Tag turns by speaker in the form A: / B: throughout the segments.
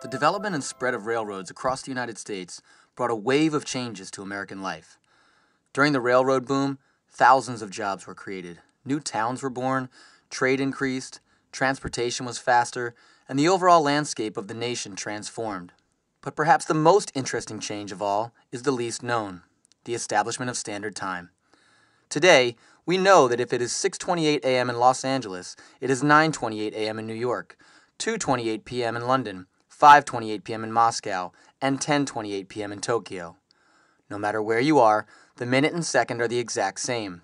A: The development and spread of railroads across the United States brought a wave of changes to American life. During the railroad boom, thousands of jobs were created, new towns were born, trade increased, transportation was faster, and the overall landscape of the nation transformed. But perhaps the most interesting change of all is the least known the establishment of standard time. Today, we know that if it is 6:28 a.m. in Los Angeles, it is 9:28 a.m. in New York, 2:28 p.m. in London, 5:28 p.m. in Moscow, and 10:28 p.m. in Tokyo. No matter where you are, the minute and second are the exact same.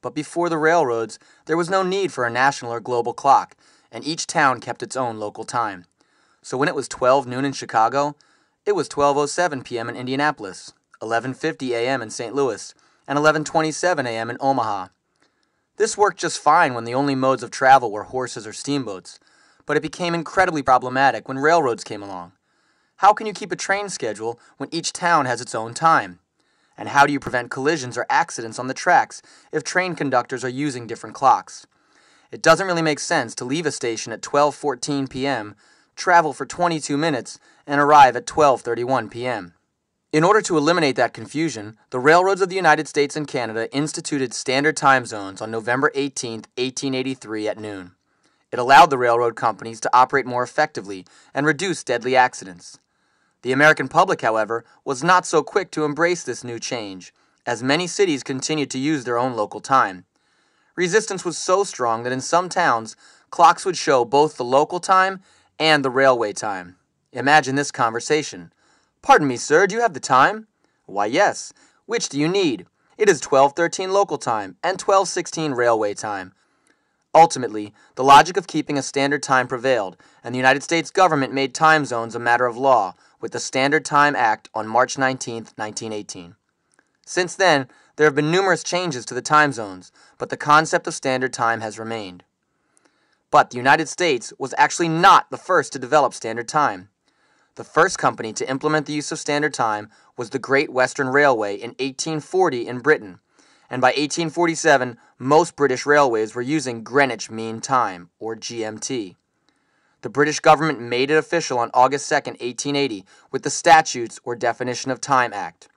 A: But before the railroads, there was no need for a national or global clock, and each town kept its own local time. So when it was 12 noon in Chicago, it was 12:07 p.m. in Indianapolis, 11:50 a.m. in St. Louis, and 11:27 a.m. in Omaha. This worked just fine when the only modes of travel were horses or steamboats but it became incredibly problematic when railroads came along. How can you keep a train schedule when each town has its own time? And how do you prevent collisions or accidents on the tracks if train conductors are using different clocks? It doesn't really make sense to leave a station at 12:14 p.m., travel for 22 minutes, and arrive at 12:31 p.m. In order to eliminate that confusion, the railroads of the United States and Canada instituted standard time zones on November 18, 1883 at noon. It allowed the railroad companies to operate more effectively and reduce deadly accidents. The American public, however, was not so quick to embrace this new change, as many cities continued to use their own local time. Resistance was so strong that in some towns, clocks would show both the local time and the railway time. Imagine this conversation. Pardon me, sir, do you have the time? Why, yes. Which do you need? It is 12:13 local time and 12:16 railway time. Ultimately, the logic of keeping a standard time prevailed, and the United States government made time zones a matter of law with the Standard Time Act on March 19, 1918. Since then, there have been numerous changes to the time zones, but the concept of standard time has remained. But the United States was actually not the first to develop standard time. The first company to implement the use of standard time was the Great Western Railway in 1840 in Britain and by 1847, most British railways were using Greenwich Mean Time, or GMT. The British government made it official on August 2, 1880, with the Statutes or Definition of Time Act.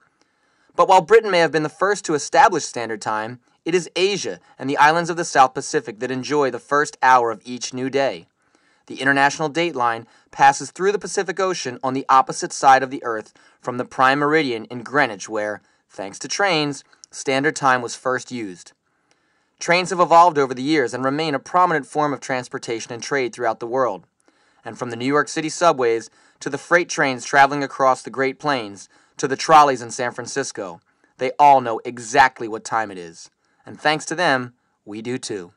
A: But while Britain may have been the first to establish standard time, it is Asia and the islands of the South Pacific that enjoy the first hour of each new day. The international date line passes through the Pacific Ocean on the opposite side of the Earth from the prime meridian in Greenwich, where, thanks to trains, standard time was first used. Trains have evolved over the years and remain a prominent form of transportation and trade throughout the world. And from the New York City subways to the freight trains traveling across the Great Plains to the trolleys in San Francisco, they all know exactly what time it is. And thanks to them, we do too.